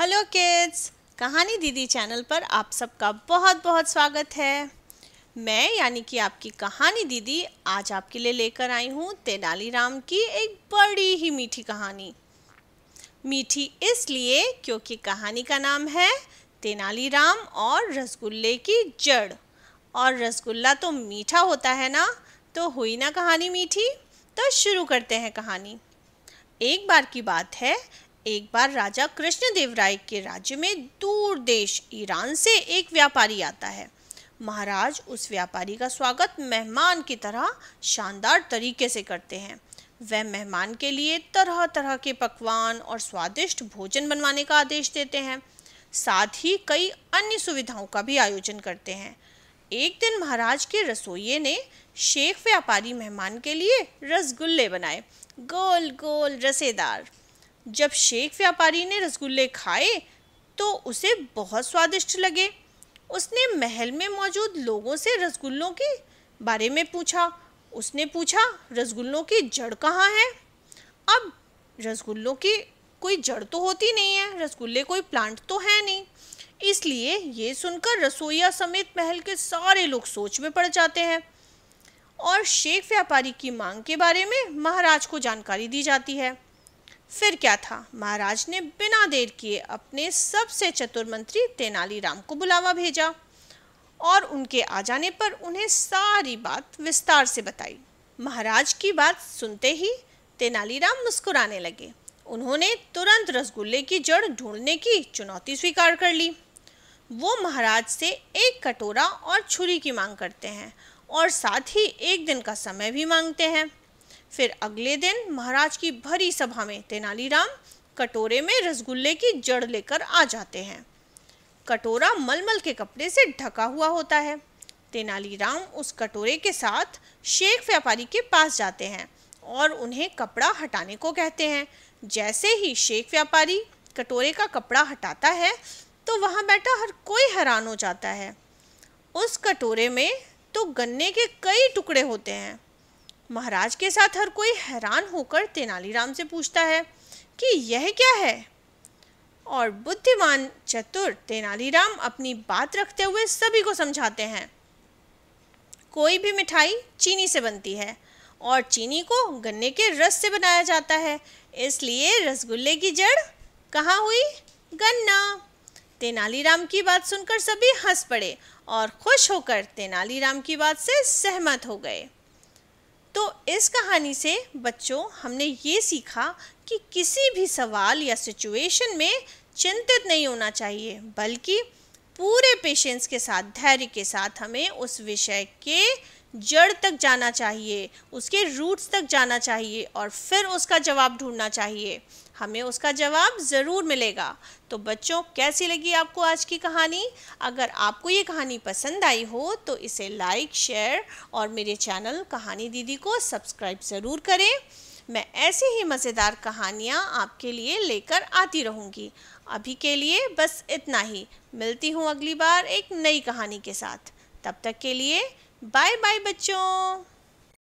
hello kids कहानी दीदी channel पर आप सबका बहुत बहुत स्वागत है मैं यानी कि आपकी कहानी दीदी आज आपके लिए लेकर आई हूँ तेनालीराम की एक बड़ी ही मीठी कहानी मीठी इसलिए क्योंकि कहानी का नाम है तेनालीराम और रसगुल्ले की जड़ और रसगुल्ला तो मीठा होता है ना तो हुई ना कहानी मीठी तो शुरू करते हैं कहानी एक बार की बात है एक बार राजा कृष्णदेव राय के राज्य में दूर देश ईरान से एक व्यापारी आता है महाराज उस व्यापारी का स्वागत मेहमान की तरह शानदार तरीके से करते हैं वह मेहमान के लिए तरह तरह के पकवान और स्वादिष्ट भोजन बनवाने का आदेश देते हैं साथ ही कई अन्य सुविधाओं का भी आयोजन करते हैं एक दिन महाराज के रसोइये ने शेख व्यापारी मेहमान के लिए रसगुल्ले बनाए गोल गोल रसेदार जब शेख व्यापारी ने रसगुल्ले खाए तो उसे बहुत स्वादिष्ट लगे उसने महल में मौजूद लोगों से रसगुल्लों के बारे में पूछा उसने पूछा रसगुल्लों की जड़ कहाँ है अब रसगुल्लों की कोई जड़ तो होती नहीं है रसगुल्ले कोई प्लांट तो है नहीं इसलिए ये सुनकर रसोईया समेत महल के सारे लोग सोच में पड़ जाते हैं और शेख व्यापारी की मांग के बारे में महाराज को जानकारी दी जाती है फिर क्या था महाराज ने बिना देर किए अपने सबसे चतुर मंत्री तेनालीराम को बुलावा भेजा और उनके आ जाने पर उन्हें सारी बात विस्तार से बताई महाराज की बात सुनते ही तेनालीराम मुस्कुराने लगे उन्होंने तुरंत रसगुल्ले की जड़ ढूंढने की चुनौती स्वीकार कर ली वो महाराज से एक कटोरा और छुरी की मांग करते हैं और साथ ही एक दिन का समय भी मांगते हैं फिर अगले दिन महाराज की भरी सभा में तेनालीराम कटोरे में रसगुल्ले की जड़ लेकर आ जाते हैं कटोरा मलमल के कपड़े से ढका हुआ होता है तेनालीराम उस कटोरे के साथ शेख व्यापारी के पास जाते हैं और उन्हें कपड़ा हटाने को कहते हैं जैसे ही शेख व्यापारी कटोरे का कपड़ा हटाता है तो वहाँ बैठा हर कोई हैरान हो जाता है उस कटोरे में तो गन्ने के कई टुकड़े होते हैं महाराज के साथ हर कोई हैरान होकर तेनालीराम से पूछता है कि यह क्या है और बुद्धिमान चतुर तेनालीराम अपनी बात रखते हुए सभी को समझाते हैं कोई भी मिठाई चीनी से बनती है और चीनी को गन्ने के रस से बनाया जाता है इसलिए रसगुल्ले की जड़ कहाँ हुई गन्ना तेनालीराम की बात सुनकर सभी हंस पड़े और खुश होकर तेनालीराम की बात से सहमत हो गए तो इस कहानी से बच्चों हमने ये सीखा कि किसी भी सवाल या सिचुएशन में चिंतित नहीं होना चाहिए बल्कि पूरे पेशेंस के साथ धैर्य के साथ हमें उस विषय के जड़ तक जाना चाहिए उसके रूट्स तक जाना चाहिए और फिर उसका जवाब ढूंढना चाहिए हमें उसका जवाब ज़रूर मिलेगा तो बच्चों कैसी लगी आपको आज की कहानी अगर आपको ये कहानी पसंद आई हो तो इसे लाइक शेयर और मेरे चैनल कहानी दीदी को सब्सक्राइब ज़रूर करें मैं ऐसी ही मज़ेदार कहानियाँ आपके लिए लेकर आती रहूँगी अभी के लिए बस इतना ही मिलती हूँ अगली बार एक नई कहानी के साथ तब तक के लिए बाय बाय बच्चों